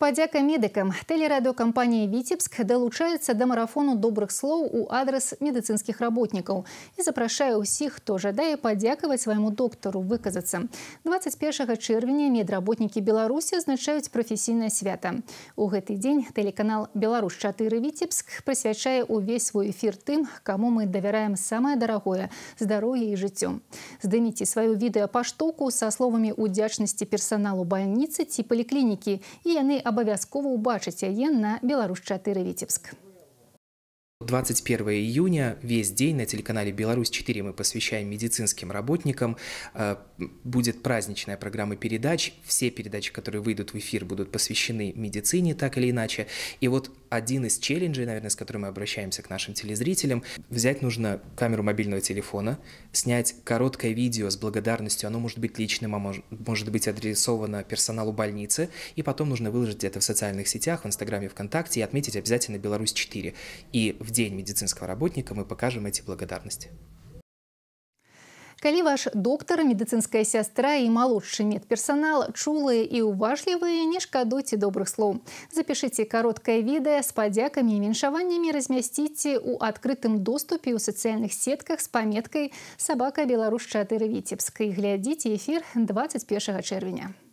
Падзяка медыкам. Тэлерадыёкампанія Віцебск далучаецца до марафону добрых слов у адрас медыцынскіх работнікаў і запрашае ўсіх, хто жадае падзякаваць свайму доктару выказацца. 21 чэрвеня медработнікі Беларусі азначаюць прафесійнае свята. У гэты день телеканал Беларусь 4 Віцебск прысвячае весь свой эфир тем, кому мы давяраем самае дарагое здароўе і жыццё. Здыміце сваю відэапаштоўку са словамі ўдзячнасці персаналу бальніцы ці типа паліклінікі і яны або абавязкова ўбачыць ее на Беларусь 4 Витебск. 21 июня весь день на телеканале «Беларусь-4» мы посвящаем медицинским работникам. Э, будет праздничная программа передач. Все передачи, которые выйдут в эфир, будут посвящены медицине так или иначе. И вот один из челленджей, наверное, с которым мы обращаемся к нашим телезрителям. Взять нужно камеру мобильного телефона, снять короткое видео с благодарностью, оно может быть личным, а может, может быть адресовано персоналу больницы, и потом нужно выложить это в социальных сетях, в Инстаграме, ВКонтакте и отметить обязательно «Беларусь 4». И в День медицинского работника мы покажем эти благодарности. Коли ваш доктор, медицинская сестра і молодший медперсонал, чулыя и уважливые, не шкадуйце добрых слов. Запишите короткое видео с падзякамі и віншаваннямі разместите у открытом доступе у социальных сетках с пометкой «Собака Беларусь 4 и глядите эфир 21 чэрвеня.